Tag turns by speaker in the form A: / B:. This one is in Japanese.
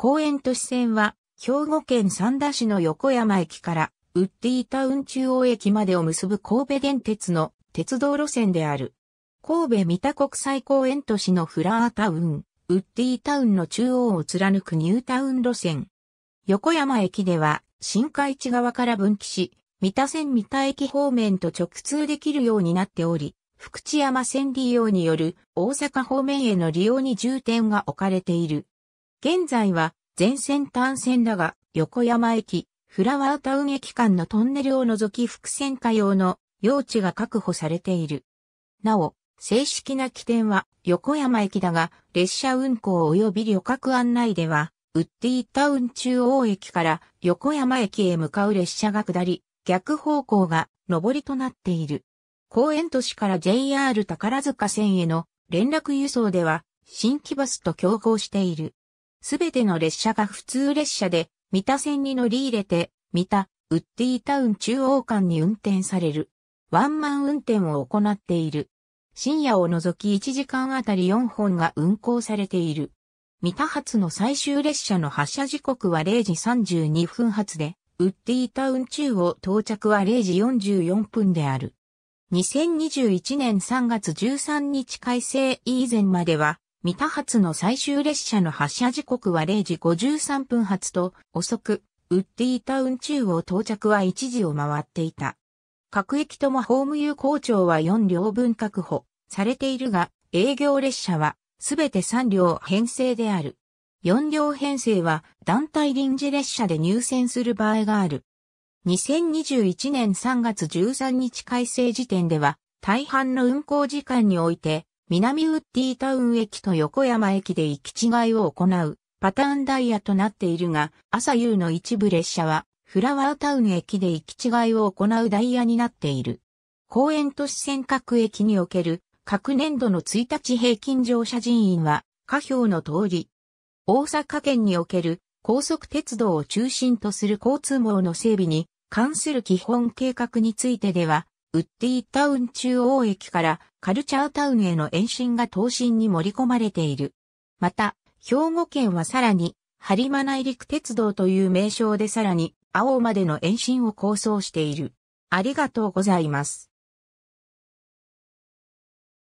A: 公園都市線は、兵庫県三田市の横山駅から、ウッディータウン中央駅までを結ぶ神戸電鉄の鉄道路線である。神戸三田国際公園都市のフラータウン、ウッディータウンの中央を貫くニュータウン路線。横山駅では、新海地側から分岐し、三田線三田駅方面と直通できるようになっており、福知山線利用による大阪方面への利用に重点が置かれている。現在は全線単線だが、横山駅、フラワータウン駅間のトンネルを除き伏線化用の用地が確保されている。なお、正式な起点は横山駅だが、列車運行及び旅客案内では、ウッディタウン中央駅から横山駅へ向かう列車が下り、逆方向が上りとなっている。公園都市から JR 宝塚線への連絡輸送では、新規バスと競合している。すべての列車が普通列車で、三田線に乗り入れて、三田、ウッディタウン中央間に運転される。ワンマン運転を行っている。深夜を除き1時間あたり4本が運行されている。三田発の最終列車の発車時刻は0時32分発で、ウッディタウン中央到着は0時44分である。2021年3月13日改正以前までは、三田発の最終列車の発車時刻は0時53分発と遅く、ウッディタウン中央到着は1時を回っていた。各駅ともホーム有効庁は4両分確保されているが、営業列車はすべて3両編成である。4両編成は団体臨時列車で入線する場合がある。2021年3月13日改正時点では、大半の運行時間において、南ウッディタウン駅と横山駅で行き違いを行うパターンダイヤとなっているが、朝夕の一部列車はフラワータウン駅で行き違いを行うダイヤになっている。公園都市線各駅における各年度の1日平均乗車人員は下表の通り。大阪県における高速鉄道を中心とする交通網の整備に関する基本計画についてでは、ウッディタウン中央駅からカルチャータウンへの延伸が東進に盛り込まれている。また、兵庫県はさらに、播磨内陸鉄道という名称でさらに、青までの延伸を構想している。ありがとうございます。